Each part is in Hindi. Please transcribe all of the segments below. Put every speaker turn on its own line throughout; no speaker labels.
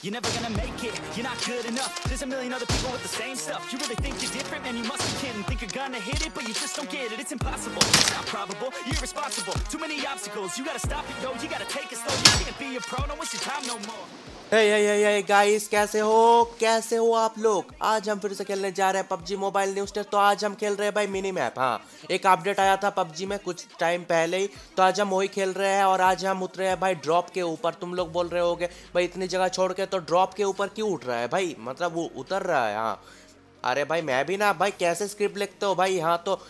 You're never gonna make it, you're not good enough There's a million other people with the same stuff You really think you're different? Man, you must be kidding Think you're gonna hit it, but you just don't get it It's impossible, it's not probable, you're irresponsible Too many obstacles, you gotta stop it, yo You gotta take it slow, you can't be a pro No, it's your time no more guys कैसे हो कैसे हो आप लोग आज हम फिर से खेलने जा रहे हैं पबजी मोबाइल न्यूज तो आज हम खेल रहे हैं भाई मिनी मैप हाँ एक अपडेट आया था पबजी में कुछ टाइम पहले ही तो आज हम वही खेल रहे हैं और आज हम उतरे हैं भाई ड्रॉप के ऊपर तुम लोग बोल रहे होगे भाई इतनी जगह छोड़ के तो ड्रॉप के ऊपर क्यों उठ रहा है भाई मतलब वो उतर रहा है हाँ अरे भाई मैं भी ना भाई कैसे स्क्रिप्ट लिखते हो भाई हाँ तो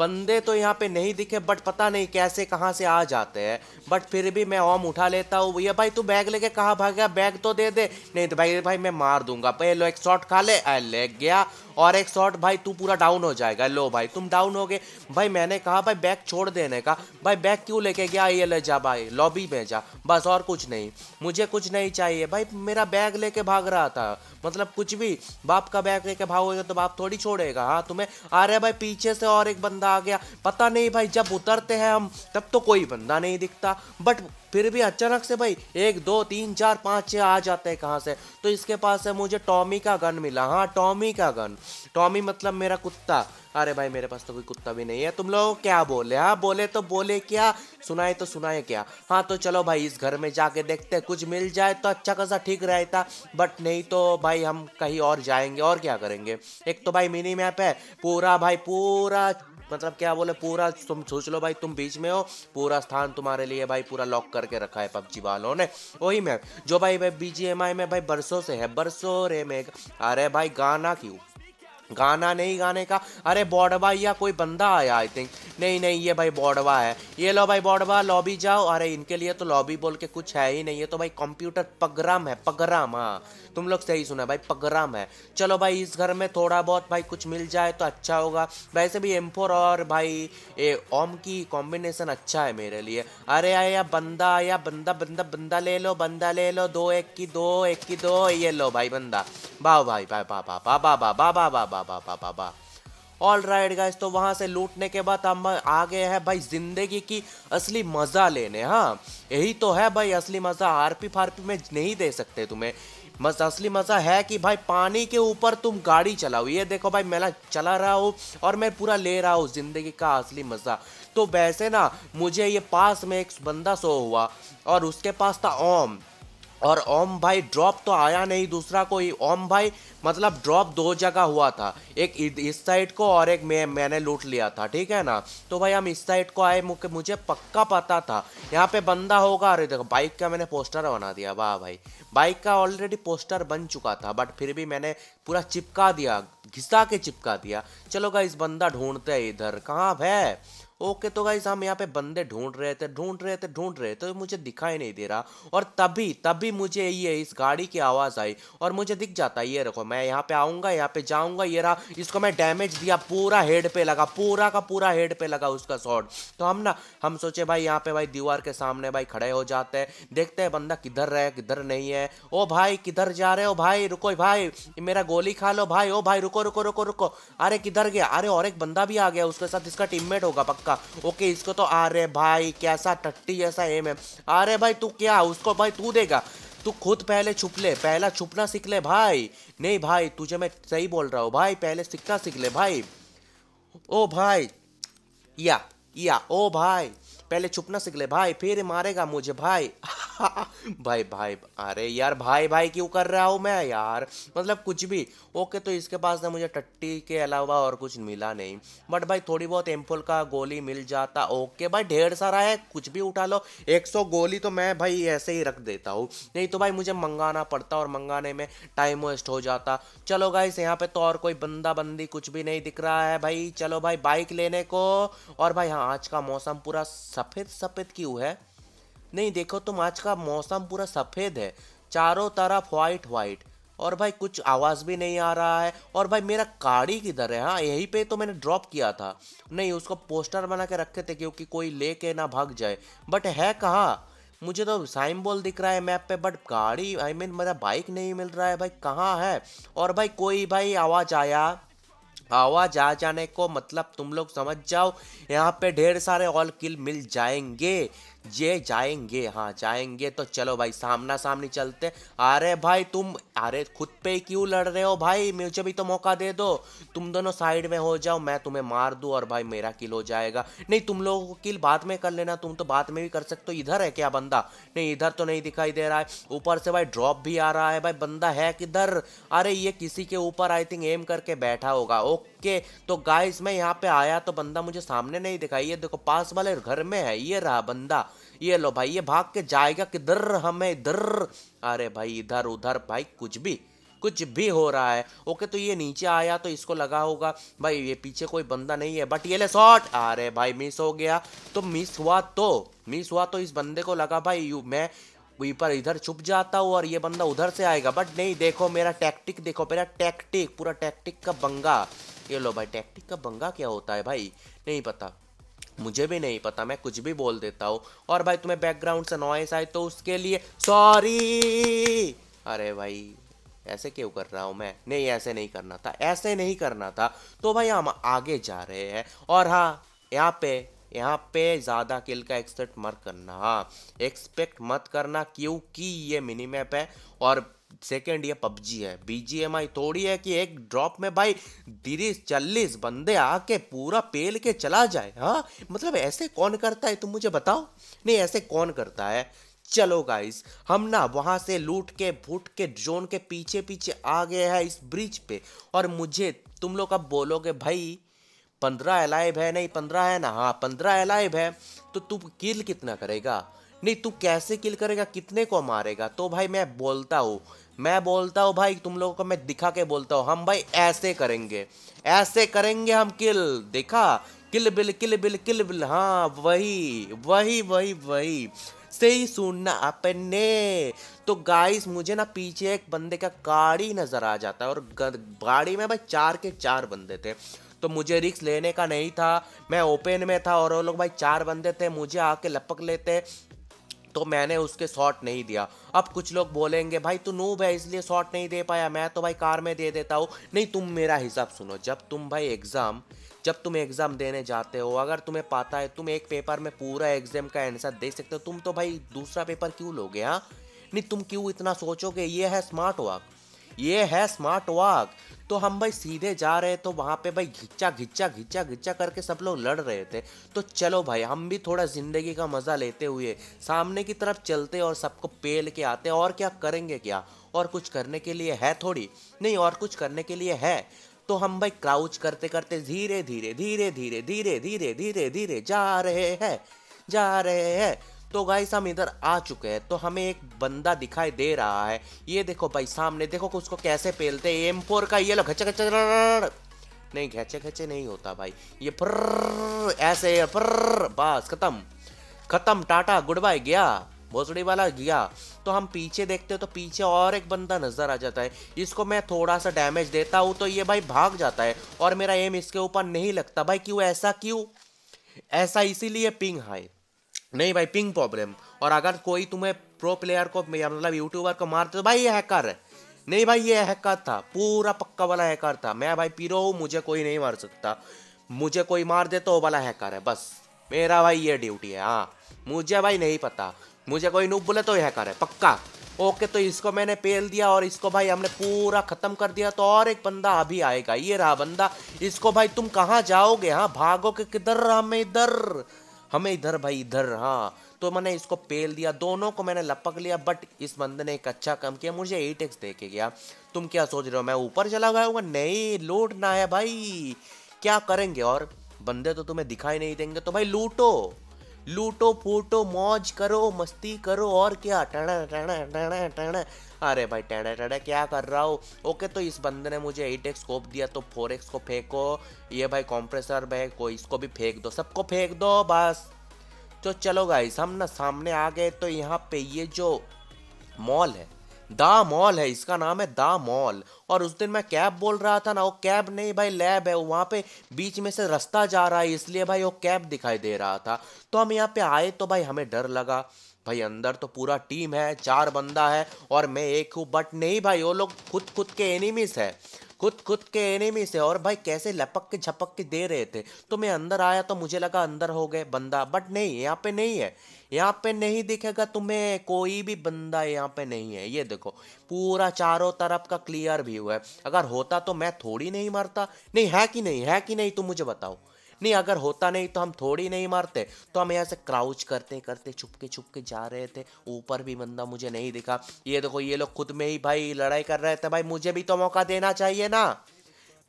बंदे तो यहाँ पे नहीं दिखे बट पता नहीं कैसे कहाँ से आ जाते हैं बट फिर भी मैं ओम उठा लेता हूँ भैया भाई तू बैग लेके कहाँ भाग गया बैग तो दे दे नहीं तो भाई भाई मैं मार दूंगा पहले एक शॉट खा ले ले गया और एक शॉट भाई तू पूरा डाउन हो जाएगा लो भाई तुम डाउन हो गए भाई मैंने कहा भाई बैग छोड़ देने का भाई बैग क्यों लेके गया ये ले जा भाई लॉबी में जा बस और कुछ नहीं मुझे कुछ नहीं चाहिए भाई मेरा बैग लेके भाग रहा था मतलब कुछ भी बाप का बैग लेके भागोगे तो बाप थोड़ी छोड़ेगा हाँ तुम्हें आ रहे भाई पीछे से और एक बंदा आ गया पता नहीं भाई जब उतरते हैं हम तब तो कोई बंदा नहीं दिखता बट फिर भी अचानक से भाई एक दो तीन चार पाँच छः आ जाते हैं कहाँ से तो इसके पास से मुझे टॉमी का गन मिला हाँ टॉमी का गन टॉमी मतलब मेरा कुत्ता अरे भाई मेरे पास तो कोई कुत्ता भी नहीं है तुम लोग क्या बोले हाँ बोले तो बोले क्या सुनाए तो सुनाए क्या हाँ तो चलो भाई इस घर में जाके देखते हैं कुछ मिल जाए तो अच्छा खासा ठीक रहता बट नहीं तो भाई हम कहीं और जाएंगे और क्या करेंगे एक तो भाई मिनी मैप है पूरा भाई पूरा मतलब क्या बोले पूरा तुम सोच लो भाई तुम बीच में हो पूरा स्थान तुम्हारे लिए भाई पूरा लॉक करके रखा है पबजी वालों ने वही मैं जो भाई भाई बी में भाई बरसों से है बरसों रे में अरे भाई गाना क्यों गाना नहीं गाने का अरे बॉडवा या कोई बंदा आया आई थिंक नहीं नहीं ये भाई बॉडवा है ये लो भाई बॉडवा लॉबी जाओ अरे इनके लिए तो लॉबी बोल के कुछ है ही नहीं है तो भाई कंप्यूटर पगराम है पगराम हाँ तुम लोग सही सुना भाई पगराम है चलो भाई इस घर में थोड़ा बहुत भाई कुछ मिल जाए तो अच्छा होगा वैसे भी एम और भाई ए ओम की कॉम्बिनेशन अच्छा है मेरे लिए अरे आया बंदा आया बंदा बंदा बंदा ले लो बंदा ले लो दो एक की दो एक की दो ये लो भाई बंदा वाह भाई भाई बा बा बा बा बा बा ऑल राइट गाइस तो वहाँ से लूटने के बाद हम आ गए हैं भाई ज़िंदगी की असली मज़ा लेने हाँ यही तो है भाई असली मज़ा आरपी फारपी में नहीं दे सकते तुम्हें बस असली मज़ा है कि भाई पानी के ऊपर तुम गाड़ी चलाओ ये देखो भाई मैं ना चला रहा हूँ और मैं पूरा ले रहा हूँ ज़िंदगी का असली मज़ा तो वैसे ना मुझे ये पास में एक बंदा सो हुआ और उसके पास था ओम और ओम भाई ड्रॉप तो आया नहीं दूसरा कोई ओम भाई मतलब ड्रॉप दो जगह हुआ था एक इस साइड को और एक मैं मैंने लूट लिया था ठीक है ना तो भाई हम इस साइड को आए मुझे मुझे पक्का पता था यहाँ पे बंदा होगा अरे देखो बाइक का मैंने पोस्टर बना दिया वाह भाई बाइक का ऑलरेडी पोस्टर बन चुका था बट फिर भी मैंने पूरा चिपका दिया घिसा के चिपका दिया चलो इस बंदा ढूंढते इधर कहाँ है ओके तो गाइज हम यहाँ पे बंदे ढूंढ रहे थे ढूंढ रहे थे ढूंढ रहे थे तो मुझे दिखाई नहीं दे रहा और तभी तभी मुझे ये इस गाड़ी की आवाज़ आई और मुझे दिख जाता है ये रखो मैं यहाँ पे आऊँगा यहाँ पे जाऊँगा ये रहा इसको मैं डैमेज दिया पूरा हेड पे लगा पूरा का पूरा हेड पे लगा उसका शॉर्ट तो हम ना हम सोचे भाई यहाँ पे भाई दीवार के सामने भाई खड़े हो जाते हैं देखते हैं बंदा किधर रहे किधर नहीं है ओ भाई किधर जा रहे हो भाई रुको भाई मेरा गोली खा लो भाई ओ भाई रुको रुको रुको रुको अरे किधर गया अरे और एक बंदा भी आ गया उसके साथ इसका टीममेट होगा पक्का का ओके इसको तो अरे भाई कैसा टट्टी जैसा एम है अरे भाई तू क्या उसको भाई तू देगा तू खुद पहले छुप ले पहला छुपना सीख ले भाई नहीं भाई तुझे मैं सही बोल रहा हूँ भाई पहले सीखना सीख ले भाई ओ भाई या या ओ भाई पहले छुपना ना सिकले भाई फिर मारेगा मुझे भाई भाई भाई अरे यार भाई भाई क्यों कर रहा हूँ मैं यार मतलब कुछ भी ओके तो इसके पास ना मुझे टट्टी के अलावा और कुछ मिला नहीं बट भाई थोड़ी बहुत एम्फुल का गोली मिल जाता ओके भाई ढेर सारा है कुछ भी उठा लो 100 गोली तो मैं भाई ऐसे ही रख देता हूँ नहीं तो भाई मुझे मंगाना पड़ता और मंगाने में टाइम वेस्ट हो जाता चलो भाई यहाँ पे तो और कोई बंदा बंदी कुछ भी नहीं दिख रहा है भाई चलो भाई बाइक लेने को और भाई हाँ आज का मौसम पूरा सफ़ेद सफ़ेद क्यों है नहीं देखो तुम आज का मौसम पूरा सफ़ेद है चारों तरफ वाइट वाइट और भाई कुछ आवाज़ भी नहीं आ रहा है और भाई मेरा गाड़ी किधर है हाँ यहीं पे तो मैंने ड्रॉप किया था नहीं उसको पोस्टर बना के रखे थे क्योंकि कोई ले के ना भाग जाए बट है कहाँ मुझे तो साइन दिख रहा है मैप पे बट गाड़ी आई I मीन mean, मेरा बाइक नहीं मिल रहा है भाई कहाँ है और भाई कोई भाई आवाज़ आया आवाज आ जाने को मतलब तुम लोग समझ जाओ यहाँ पे ढेर सारे ऑल किल मिल जाएंगे ये जाएंगे हाँ जाएंगे तो चलो भाई सामना सामनी चलते अरे भाई तुम अरे खुद पे क्यों लड़ रहे हो भाई मुझे भी तो मौका दे दो तुम दोनों साइड में हो जाओ मैं तुम्हें मार दूँ और भाई मेरा किल हो जाएगा नहीं तुम लोगों को किल बाद में कर लेना तुम तो बाद में भी कर सकते हो इधर है क्या बंदा नहीं इधर तो नहीं दिखाई दे रहा है ऊपर से भाई ड्रॉप भी आ रहा है भाई बंदा है किधर अरे ये किसी के ऊपर आई थिंक एम करके बैठा होगा ओके तो गाइस मैं यहाँ पे आया तो बंदा मुझे सामने नहीं दिखाई ये देखो पास वाले घर में है ये रहा बंदा ये लो भाई ये भाग के जाएगा किधर हमें इधर अरे भाई इधर उधर भाई कुछ भी कुछ भी हो रहा है ओके तो ये नीचे आया तो इसको लगा होगा भाई ये पीछे कोई बंदा नहीं है बट ये ले शॉट अरे भाई मिस हो गया तो मिस हुआ तो मिस हुआ तो इस बंदे को लगा भाई यू मैं पर इधर छुप जाता हूँ और ये बंदा उधर से आएगा बट नहीं देखो मेरा टैक्टिक देखो मेरा टैक्टिक पूरा टैक्टिक का बंगा ये लो भाई टैक्टिक का बंगा क्या होता है भाई नहीं पता मुझे भी नहीं पता मैं कुछ भी बोल देता हूँ और भाई तुम्हें बैकग्राउंड से नॉइस आए तो उसके लिए सॉरी अरे भाई ऐसे क्यों कर रहा हूँ मैं नहीं ऐसे नहीं करना था ऐसे नहीं करना था तो भाई हम आगे जा रहे हैं और हाँ यहाँ पे यहाँ पे ज़्यादा किल का एक्सपेक्ट मत करना हाँ एक्सपेक्ट मत करना क्योंकि ये मिनी मैप है और सेकेंड ये पबजी है बीजीएमआई थोड़ी है कि एक ड्रॉप में भाई तीस चालीस बंदे आके पूरा पेल के चला जाए हाँ मतलब ऐसे कौन करता है तुम मुझे बताओ नहीं ऐसे कौन करता है चलो गाइस हम ना वहाँ से लूट के फूट के जोन के पीछे पीछे आ गए हैं इस ब्रिज पे और मुझे तुम लोग अब बोलोगे भाई पंद्रह अलाइव है नहीं पंद्रह है ना हाँ पंद्रह अलाइव है तो तू किल कितना करेगा नहीं तू कैसे किल करेगा कितने को मारेगा तो भाई मैं बोलता हूँ मैं बोलता हूँ भाई तुम लोगों को मैं दिखा के बोलता हूँ हम भाई ऐसे करेंगे ऐसे करेंगे हम किल देखा Kill Bill Kill Bill Kill Bill हाँ वही वही वही वही सही सुनना अपने तो गाइस मुझे ना पीछे एक बंदे का गाड़ी नज़र आ जाता है और गाड़ी में भाई चार के चार बंदे थे तो मुझे रिक्स लेने का नहीं था मैं ओपन में था और वो लोग भाई चार बंदे थे मुझे आके लपक लेते तो मैंने उसके शॉट नहीं दिया अब कुछ लोग बोलेंगे भाई तू नूब है इसलिए शॉट नहीं दे पाया मैं तो भाई कार में दे देता हूँ नहीं तुम मेरा हिसाब सुनो जब तुम भाई एग्ज़ाम जब तुम एग्ज़ाम देने जाते हो अगर तुम्हें पता है तुम एक पेपर में पूरा एग्ज़ाम का आंसर दे सकते हो तुम तो भाई दूसरा पेपर क्यों लोगे हाँ नहीं तुम क्यों इतना सोचोगे ये है स्मार्ट वर्क ये है स्मार्ट वॉक तो हम भाई सीधे जा रहे तो वहाँ पे भाई घिचा घिचा घिचा घिचा करके सब लोग लड़ रहे थे तो चलो भाई हम भी थोड़ा ज़िंदगी का मज़ा लेते हुए सामने की तरफ चलते और सबको पेल के आते और क्या करेंगे क्या और कुछ करने के लिए है थोड़ी नहीं और कुछ करने के लिए है तो हम भाई क्राउच करते करते धीरे धीरे धीरे धीरे धीरे धीरे धीरे धीरे जा रहे हैं जा रहे हैं तो गाइस हम इधर आ चुके हैं तो हमें एक बंदा दिखाई दे रहा है ये देखो भाई सामने देखो उसको कैसे पेलते एम फोर का ये लो घचे घचे नहीं घचे घचे नहीं होता भाई ये फर्र ऐसे पर बस खत्म खत्म टाटा गुड बाय गया भोसड़ी वाला गया तो हम पीछे देखते हो तो पीछे और एक बंदा नजर आ जाता है इसको मैं थोड़ा सा डैमेज देता हूँ तो ये भाई भाग जाता है और मेरा एम इसके ऊपर नहीं लगता भाई क्यों ऐसा क्यों ऐसा इसीलिए पिंग हाई नहीं भाई पिंग प्रॉब्लम और अगर कोई तुम्हें प्रो प्लेयर को मतलब यूट्यूबर को मारते तो भाई ये हैकर है नहीं भाई ये हैकर था पूरा पक्का वाला हैकर था मैं भाई पीरो हूँ मुझे कोई नहीं मार सकता मुझे कोई मार दे तो वाला हैकर है बस मेरा भाई ये ड्यूटी है हाँ मुझे भाई नहीं पता मुझे कोई नूब बोले तो यह हैकर है पक्का ओके तो इसको मैंने पेल दिया और इसको भाई हमने पूरा ख़त्म कर दिया तो और एक बंदा अभी आएगा ये रहा बंदा इसको भाई तुम कहाँ जाओगे हाँ भागो के किधर हमें इधर हमें इधर भाई इधर हाँ तो मैंने इसको पेल दिया दोनों को मैंने लपक लिया बट इस बंदे ने एक अच्छा काम किया मुझे एट एक्स दे के गया तुम क्या सोच रहे हो मैं ऊपर चला गया हूँ नहीं लूटना है भाई क्या करेंगे और बंदे तो तुम्हें दिखाई नहीं देंगे तो भाई लूटो लूटो फूटो मौज करो मस्ती करो और क्या टण टण टण टण अरे भाई टेढ़े टेढ़े क्या कर रहा हो ओके तो इस बंदे ने मुझे एट एक्स कोप दिया तो फोर एक्स को फेंको ये भाई कॉम्प्रेसर भाई को इसको भी फेंक दो सबको फेंक दो बस तो चलो गाइस हम ना सामने आ गए तो यहाँ पे ये जो मॉल है दा मॉल है इसका नाम है द मॉल और उस दिन मैं कैब बोल रहा था ना वो कैब नहीं भाई लैब है वहाँ पे बीच में से रास्ता जा रहा है इसलिए भाई वो कैब दिखाई दे रहा था तो हम यहाँ पे आए तो भाई हमें डर लगा भाई अंदर तो पूरा टीम है चार बंदा है और मैं एक हूँ बट नहीं भाई वो लोग खुद खुद के एनिमीज है खुद खुद के एनिमी से और भाई कैसे लपक के झपक के दे रहे थे तो मैं अंदर आया तो मुझे लगा अंदर हो गए बंदा बट नहीं यहाँ पे नहीं है यहाँ पे नहीं दिखेगा तुम्हें कोई भी बंदा यहाँ पे नहीं है ये देखो पूरा चारों तरफ का क्लियर व्यू है अगर होता तो मैं थोड़ी नहीं मरता नहीं है कि नहीं है कि नहीं तुम मुझे बताओ नहीं अगर होता नहीं तो हम थोड़ी नहीं मारते तो हम यहाँ से क्राउच करते करते छुपके छुपके जा रहे थे ऊपर भी बंदा मुझे नहीं दिखा ये देखो ये लोग खुद में ही भाई लड़ाई कर रहे थे भाई मुझे भी तो मौका देना चाहिए ना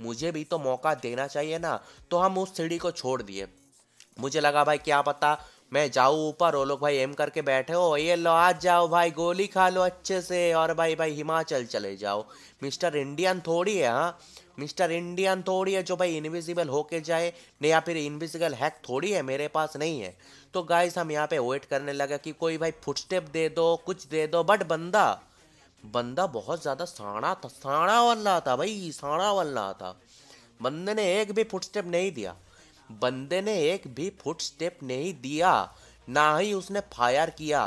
मुझे भी तो मौका देना चाहिए ना तो हम उस सीढ़ी को छोड़ दिए मुझे लगा भाई क्या पता मैं जाऊँ ऊपर वो लोग भाई एम करके बैठे हो ये लो आज जाओ भाई गोली खा लो अच्छे से और भाई भाई हिमाचल चले जाओ मिस्टर इंडियन थोड़ी है हाँ मिस्टर इंडियन थोड़ी है जो भाई इनविजिबल होके जाए नहीं या फिर इनविजिबल हैक थोड़ी है मेरे पास नहीं है तो गाइस हम यहाँ पे वेट करने लगा कि कोई भाई फुटस्टेप दे दो कुछ दे दो बट बंदा बंदा बहुत ज़्यादा साणा था साणा वाला था भाई साणा वाला था बंदे ने एक भी फुटस्टेप नहीं दिया बंदे ने एक भी फुटस्टेप नहीं दिया ना ही उसने फायर किया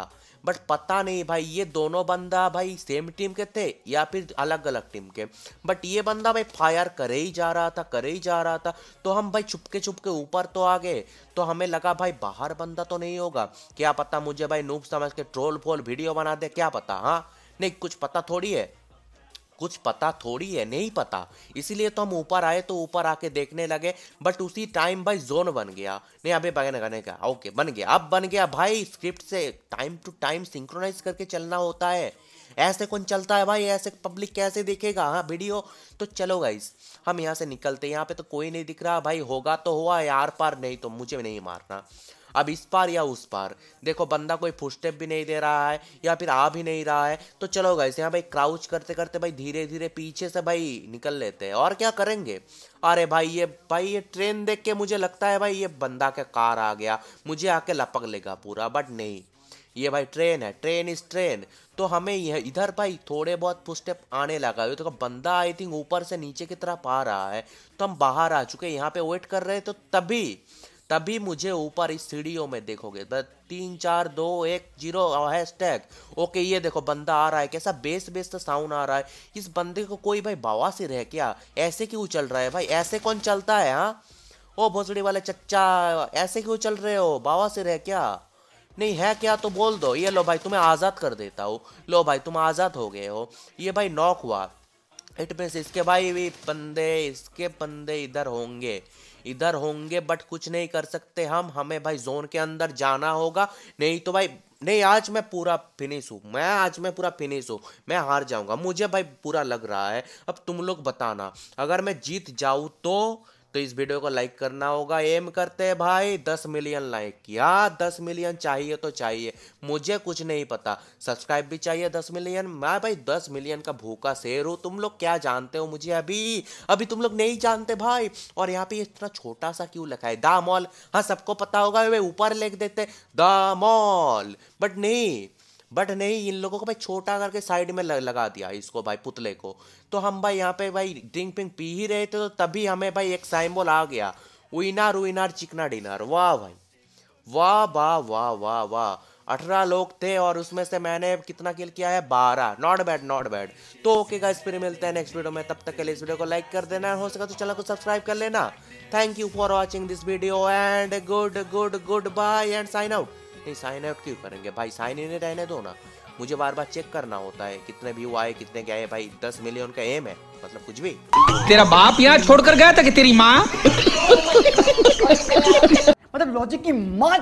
बट पता नहीं भाई ये दोनों बंदा भाई सेम टीम के थे या फिर अलग अलग टीम के बट ये बंदा भाई फायर करे ही जा रहा था करे ही जा रहा था तो हम भाई छुपके छुपके ऊपर तो आ गए तो हमें लगा भाई बाहर बंदा तो नहीं होगा क्या पता मुझे भाई नूप समझ के ट्रोल फोल वीडियो बना दे क्या पता हाँ नहीं कुछ पता थोड़ी है कुछ पता थोड़ी है नहीं पता इसीलिए तो हम ऊपर आए तो ऊपर आके देखने लगे बट उसी टाइम भाई जोन बन गया नहीं अभी बगन गाने का ओके बन गया अब बन गया भाई स्क्रिप्ट से टाइम टू टाइम सिंक्रोनाइज करके चलना होता है ऐसे कौन चलता है भाई ऐसे पब्लिक कैसे देखेगा हाँ वीडियो तो चलो गाइस हम यहाँ से निकलते यहाँ पे तो कोई नहीं दिख रहा भाई होगा तो हुआ यार पार नहीं तो मुझे नहीं मारना अब इस पार या उस पार देखो बंदा कोई फुटस्टेप भी नहीं दे रहा है या फिर आ भी नहीं रहा है तो चलो गाइस यहाँ भाई क्राउच करते करते भाई धीरे धीरे पीछे से भाई निकल लेते हैं और क्या करेंगे अरे भाई ये भाई ये ट्रेन देख के मुझे लगता है भाई ये बंदा का कार आ गया मुझे आके लपक लेगा पूरा बट नहीं ये भाई ट्रेन है ट्रेन इज ट्रेन तो हमें यह इधर भाई थोड़े बहुत फुटस्टेप आने लगा तो बंदा आई थिंक ऊपर से नीचे की तरफ आ रहा है तो हम बाहर आ चुके यहाँ पे वेट कर रहे तो तभी तभी मुझे ऊपर इस सीढ़ियों में देखोगे तीन चार दो एक जीरो हैशटैग ओके ये देखो बंदा आ रहा है कैसा बेस बेस तो साउंड आ रहा है इस बंदे को कोई भाई सिर है क्या ऐसे क्यों चल रहा है भाई ऐसे कौन चलता है हाँ ओ भोसड़ी वाले चच्चा ऐसे क्यों चल रहे हो बवासीर है क्या नहीं है क्या तो बोल दो ये लो भाई तुम्हें आज़ाद कर देता हूँ लो भाई तुम आज़ाद हो गए हो ये भाई नॉक हुआ इट मीन्स इसके भाई भी बंदे इसके बंदे इधर होंगे इधर होंगे बट कुछ नहीं कर सकते हम हमें भाई जोन के अंदर जाना होगा नहीं तो भाई नहीं आज मैं पूरा फिनिश हूँ मैं आज मैं पूरा फिनिश हूँ मैं हार जाऊँगा मुझे भाई पूरा लग रहा है अब तुम लोग बताना अगर मैं जीत जाऊँ तो तो इस वीडियो को लाइक करना होगा एम करते हैं भाई दस मिलियन लाइक या दस मिलियन चाहिए तो चाहिए मुझे कुछ नहीं पता सब्सक्राइब भी चाहिए दस मिलियन मैं भाई दस मिलियन का भूखा शेर हूँ तुम लोग क्या जानते हो मुझे अभी अभी तुम लोग नहीं जानते भाई और यहाँ पे इतना छोटा सा क्यों लिखा है द मॉल हाँ सबको पता होगा वे ऊपर लिख देते द मॉल बट नहीं बट नहीं इन लोगों को भाई छोटा करके साइड में लगा दिया इसको भाई पुतले को तो हम भाई यहाँ पे भाई ड्रिंक पिंक पी ही रहे थे तो तभी हमें भाई एक साइम्बोल आ गया उइनार उइनार चिकना डिनर वाह भाई वाह वाह वाह वाह वाह अठारह लोग थे और उसमें से मैंने कितना किल किया है बारह नॉट बैड नॉट बैड तो ओके गाइस फिर मिलते हैं नेक्स्ट वीडियो में तब तक के लिए इस वीडियो को लाइक कर देना हो सका तो चैनल को सब्सक्राइब कर लेना thank you for watching this video and good good goodbye and sign out नहीं साइन आउट क्यों करेंगे भाई साइन इन रहने दो ना मुझे बार बार चेक करना होता है कितने व्यू आए कितने क्या है भाई दस मिलियन का एम है मतलब कुछ भी तेरा बाप यहाँ छोड़कर गया था कि तेरी माँ मतलब लॉजिक की माँ